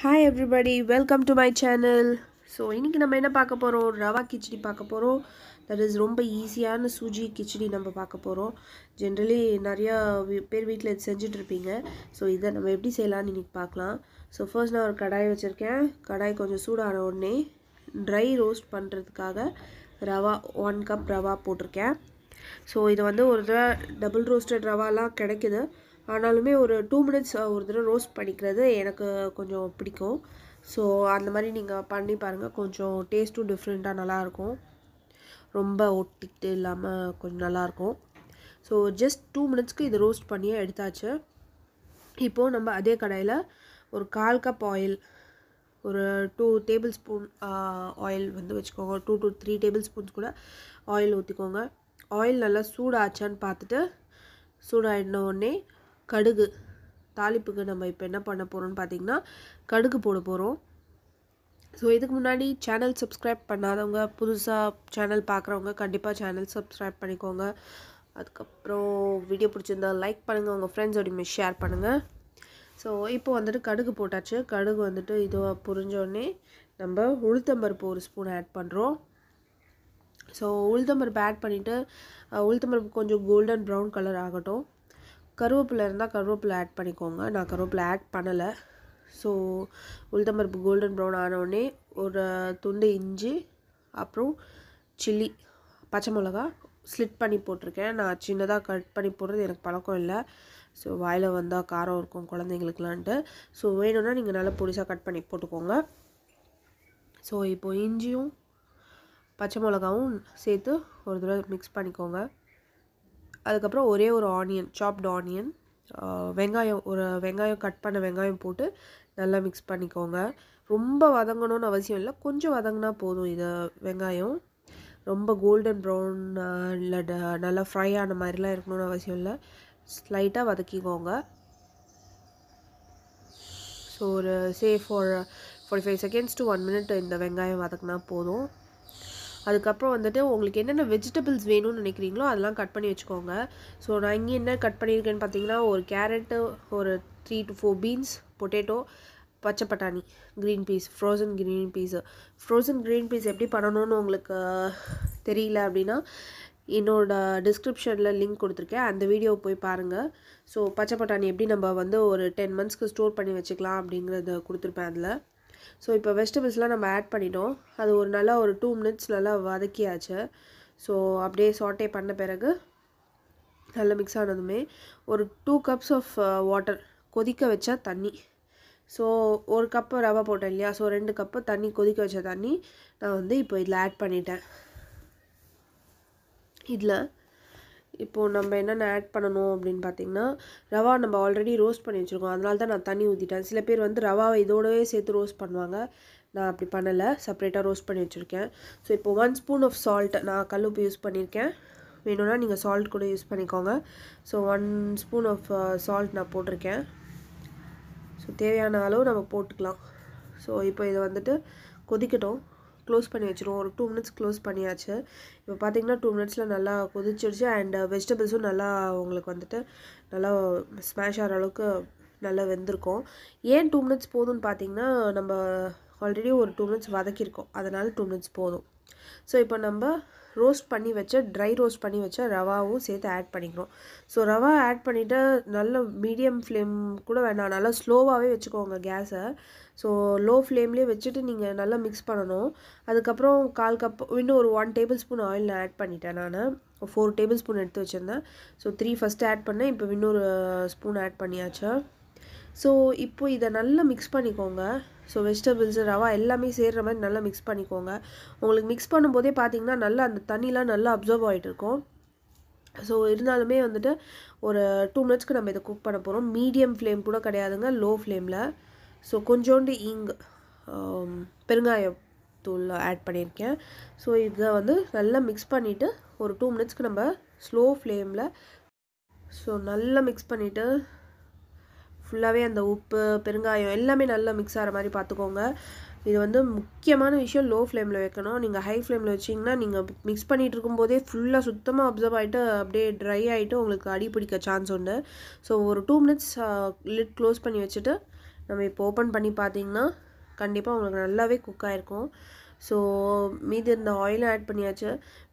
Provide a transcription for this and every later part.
hi everybody welcome to my channel so இன்றைக்கி நம்ம என்ன பார்க்க போகிறோம் ரவா கிச்சடி பார்க்க போகிறோம் தட் இஸ் ரொம்ப ஈஸியான சூஜி கிச்சடி நம்ம பார்க்க போகிறோம் ஜென்ரலி நிறையா பேர் வீட்டில் இது செஞ்சிட்ருப்பீங்க ஸோ இதை நம்ம எப்படி செய்யலாம்னு இன்றைக்கி பார்க்கலாம் ஸோ ஃபர்ஸ்ட் நான் ஒரு கடாய் வச்சுருக்கேன் கடாய் கொஞ்சம் சூடான உடனே ட்ரை ரோஸ்ட் பண்ணுறதுக்காக ரவா ஒன் கப் ரவா போட்டிருக்கேன் ஸோ இது வந்து ஒரு தடவை டபுள் ரோஸ்டட் ரவாலாம் கிடைக்குது ஆனாலுமே ஒரு டூ மினிட்ஸ் ஒரு தடவை ரோஸ்ட் பண்ணிக்கிறது எனக்கு கொஞ்சம் பிடிக்கும் ஸோ அந்த மாதிரி நீங்கள் பண்ணி பாருங்கள் கொஞ்சம் டேஸ்ட்டும் டிஃப்ரெண்ட்டாக நல்லாயிருக்கும் ரொம்ப ஒட்டிக்கிட்டு இல்லாமல் கொஞ்சம் நல்லாயிருக்கும் ஸோ ஜஸ்ட் டூ மினிட்ஸ்க்கு இது ரோஸ்ட் பண்ணியே எடுத்தாச்சு இப்போது நம்ம அதே கடையில் ஒரு கால் கப் ஆயில் ஒரு டூ டேபிள் ஸ்பூன் ஆயில் வந்து வச்சுக்கோங்க two to three tablespoons கூட ஆயில் ஊற்றிக்கோங்க ஆயில் நல்லா சூடாச்சான்னு பார்த்துட்டு சூடாகிடன உடனே கடுகு தாளிப்புக்கு நம்ம இப்போ என்ன பண்ண போகிறோம்னு பார்த்திங்கன்னா கடுகு போட போகிறோம் ஸோ இதுக்கு முன்னாடி சேனல் சப்ஸ்கிரைப் பண்ணாதவங்க புதுசாக சேனல் பார்க்குறவங்க கண்டிப்பாக சேனல் சப்ஸ்கிரைப் பண்ணிக்கோங்க அதுக்கப்புறம் வீடியோ பிடிச்சிருந்தா லைக் பண்ணுங்கள் உங்கள் ஃப்ரெண்ட்ஸோடையுமே ஷேர் பண்ணுங்கள் ஸோ இப்போ வந்துட்டு கடுகு போட்டாச்சு கடுகு வந்துட்டு இதுவாக புரிஞ்சோடனே நம்ம உளுத்தம்பருப்பு ஒரு ஸ்பூன் ஆட் பண்ணுறோம் ஸோ உளுத்தம்பருப்பு ஆட் பண்ணிவிட்டு உளுத்தம்பருப்பு கொஞ்சம் கோல்டன் ப்ரௌன் கலர் ஆகட்டும் கருவேப்பிலை இருந்தால் கருவேப்பிலை ஆட் பண்ணிக்கோங்க நான் கருவேப்பிலை ஆட் பண்ணலை ஸோ உளுத்தம்பருப்பு கோல்டன் ப்ரௌன் ஆனவுடனே ஒரு துண்டு இஞ்சி அப்புறம் சில்லி பச்சை மிளகா ஸ்லிட் பண்ணி போட்டிருக்கேன் நான் சின்னதாக கட் பண்ணி போடுறது எனக்கு பழக்கம் இல்லை ஸோ வாயில் வந்தால் காரம் இருக்கும் குழந்தைங்களுக்குலான்ட்டு ஸோ வேணும்னா நீங்கள் நல்லா பொடிசாக கட் பண்ணி போட்டுக்கோங்க ஸோ இப்போது இஞ்சியும் பச்சை மிளகாவும் சேர்த்து ஒரு தடவை மிக்ஸ் பண்ணிக்கோங்க அதுக்கப்புறம் ஒரே ஒரு ஆனியன் சாப்டு ஆனியன் வெங்காயம் ஒரு வெங்காயம் கட் பண்ண வெங்காயம் போட்டு நல்லா மிக்ஸ் பண்ணிக்கோங்க ரொம்ப வதங்கணும்னு அவசியம் இல்லை கொஞ்சம் வதங்கினா போதும் இதை வெங்காயம் ரொம்ப கோல்டன் ப்ரௌன் இல்லை நல்லா ஃப்ரை ஆன மாதிரிலாம் இருக்கணும்னு அவசியம் இல்லை ஸ்லைட்டாக வதக்கிக்கோங்க ஸோ ஒரு safe for forty five seconds to one minute இந்த வெங்காயம் வதக்குனா போதும் அதுக்கப்புறம் வந்துட்டு உங்களுக்கு என்னென்ன வெஜிடபிள்ஸ் வேணும்னு நினைக்கிறீங்களோ அதெல்லாம் கட் பண்ணி வச்சுக்கோங்க ஸோ நான் இங்கே என்ன கட் பண்ணியிருக்கேன்னு பார்த்தீங்கன்னா ஒரு கேரட்டு ஒரு three to four beans potato பச்சை பட்டாணி green peas frozen green peas frozen green peas எப்படி பண்ணணும்னு உங்களுக்கு தெரியல அப்படின்னா என்னோடய டிஸ்கிரிப்ஷனில் லிங்க் கொடுத்துருக்கேன் அந்த வீடியோவை போய் பாருங்கள் ஸோ பச்சை பட்டாணி எப்படி நம்ம வந்து ஒரு டென் மந்த்ஸ்க்கு ஸ்டோர் பண்ணி வச்சுக்கலாம் அப்படிங்கிறத கொடுத்துருப்பேன் அதில் ஸோ இப்போ வெஜிடபிள்ஸ்லாம் நம்ம ஆட் பண்ணிட்டோம் அது ஒரு நல்லா ஒரு டூ மினிட்ஸ் நல்லா வதக்கியாச்சு ஸோ அப்படியே சாட்டே பண்ண பிறகு நல்லா மிக்ஸ் ஆனதுமே ஒரு டூ கப்ஸ் ஆஃப் வாட்டர் கொதிக்க வச்சா தண்ணி ஸோ ஒரு கப்பு ரவை போட்டேன் இல்லையா ஸோ ரெண்டு கப்பு தண்ணி கொதிக்க வச்ச தண்ணி நான் வந்து இப்போ இதில் ஆட் பண்ணிட்டேன் இதில் இப்போது நம்ம என்னென்ன ஆட் பண்ணணும் அப்படின்னு பார்த்தீங்கன்னா ரவா நம்ம ஆல்ரெடி ரோஸ்ட் பண்ணி வச்சுருக்கோம் அதனால தான் நான் தண்ணி ஊற்றிட்டேன் சில பேர் வந்து ரவாவை இதோடவே சேர்த்து ரோஸ்ட் பண்ணுவாங்க நான் அப்படி பண்ணலை செப்ரேட்டாக ரோஸ்ட் பண்ணி வச்சுருக்கேன் ஸோ இப்போ ஒன் ஸ்பூன் ஆஃப் சால்ட் நான் கல்லுப்பு யூஸ் பண்ணியிருக்கேன் வேணும்னா நீங்கள் சால்ட் கூட யூஸ் பண்ணிக்கோங்க so one spoon of salt நான் போட்டிருக்கேன் ஸோ தேவையான அளவு நம்ம போட்டுக்கலாம் ஸோ இப்போ இதை வந்துட்டு கொதிக்கட்டும் க்ளோஸ் பண்ணி வச்சுருவோம் ஒரு டூ மினிட்ஸ் க்ளோஸ் பண்ணியாச்சு இப்போ பார்த்தீங்கன்னா டூ மினிட்ஸில் நல்லா கொதிச்சிடுச்சு அண்ட் வெஜிடபிள்ஸும் நல்லா உங்களுக்கு வந்துட்டு நல்லா ஸ்மாஷ் ஆகிற அளவுக்கு நல்லா வெந்திருக்கும் ஏன் டூ மினிட்ஸ் போதும்னு பார்த்தீங்கன்னா நம்ம ஆல்ரெடி ஒரு டூ மினிட்ஸ் வதக்கியிருக்கோம் அதனால் டூ மினிட்ஸ் போதும் ஸோ இப்போ நம்ம ரோஸ்ட் பண்ணி வச்ச ட்ரை ரோஸ்ட் பண்ணி வச்ச ரவாவும் சேர்த்து ஆட் பண்ணிக்கிறோம் ஸோ ரவா ஆட் பண்ணிவிட்டு நல்ல மீடியம் ஃப்ளேம் கூட வேணாம் நல்லா ஸ்லோவாகவே வச்சுக்கோங்க கேஸை ஸோ லோ ஃப்ளேம்லேயே வச்சுட்டு நீங்கள் நல்லா மிக்ஸ் பண்ணணும் அதுக்கப்புறம் கால் கப் இன்னும் ஒரு ஒன் டேபிள் ஸ்பூன் ஆயில் நான் ஆட் பண்ணிட்டேன் நான் ஃபோர் டேபிள் ஸ்பூன் எடுத்து வச்சுருந்தேன் ஸோ த்ரீ ஃபஸ்ட்டு ஆட் பண்ணேன் இப்போ இன்னொரு ஸ்பூன் ஆட் பண்ணியாச்சேன் ஸோ இப்போ இதை நல்லா மிக்ஸ் பண்ணிக்கோங்க ஸோ வெஜிடபிள்ஸ் ரவா எல்லாமே சேர்கிற மாதிரி நல்லா மிக்ஸ் பண்ணிக்கோங்க உங்களுக்கு மிக்ஸ் பண்ணும்போதே பார்த்தீங்கன்னா நல்லா அந்த தண்ணிலாம் நல்லா அப்சர்வ் ஆகிட்டு இருக்கும் ஸோ இருந்தாலுமே வந்துட்டு ஒரு டூ மினிட்ஸ்க்கு நம்ம இதை குக் பண்ண போகிறோம் மீடியம் ஃப்ளேம் கூட கிடையாதுங்க லோ ஃப்ளேமில் ஸோ கொஞ்சோண்டு இங் பெருங்காயம் தூள் ஆட் பண்ணியிருக்கேன் ஸோ இதை வந்து நல்லா மிக்ஸ் பண்ணிவிட்டு ஒரு டூ மினிட்ஸ்க்கு நம்ம ஸ்லோ ஃப்ளேமில் ஸோ நல்லா மிக்ஸ் பண்ணிவிட்டு ஃபுல்லாகவே அந்த உப்பு பெருங்காயம் எல்லாமே நல்லா மிக்ஸ் ஆகிற மாதிரி பார்த்துக்கோங்க இது வந்து முக்கியமான விஷயம் லோ ஃப்ளேமில் வைக்கணும் நீங்கள் ஹை ஃப்ளேமில் வச்சிங்கன்னா நீங்கள் மிக்ஸ் பண்ணிகிட்டு இருக்கும்போதே ஃபுல்லாக சுத்தமாக அப்சர்வ் ஆகிட்டு அப்படியே ட்ரை ஆகிட்டு உங்களுக்கு அடி பிடிக்க சான்ஸ் உண்டு ஸோ ஒரு டூ மினிட்ஸ் லிட் க்ளோஸ் பண்ணி வச்சுட்டு நம்ம இப்போ ஓப்பன் பண்ணி பார்த்தீங்கன்னா கண்டிப்பாக உங்களுக்கு நல்லாவே குக் ஆகிருக்கும் ஸோ மீதி இருந்த ஆயிலும் ஆட் பண்ணியாச்சு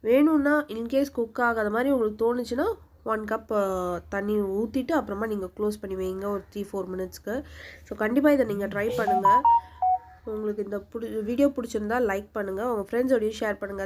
வேணும்னா இன்கேஸ் குக் ஆகாத மாதிரி உங்களுக்கு தோணுச்சுன்னா ஒன் கப் தண்ணி ஊற்றிட்டு அப்புறமா நீங்கள் க்ளோஸ் பண்ணி வைங்க ஒரு த்ரீ ஃபோர் மினிட்ஸ்க்கு ஸோ கண்டிப்பாக இதை நீங்கள் ட்ரை பண்ணுங்கள் உங்களுக்கு இந்த பிடி வீடியோ பிடிச்சிருந்தா லைக் பண்ணுங்கள் உங்கள் ஃப்ரெண்ட்ஸோடையும் ஷேர் பண்ணுங்கள்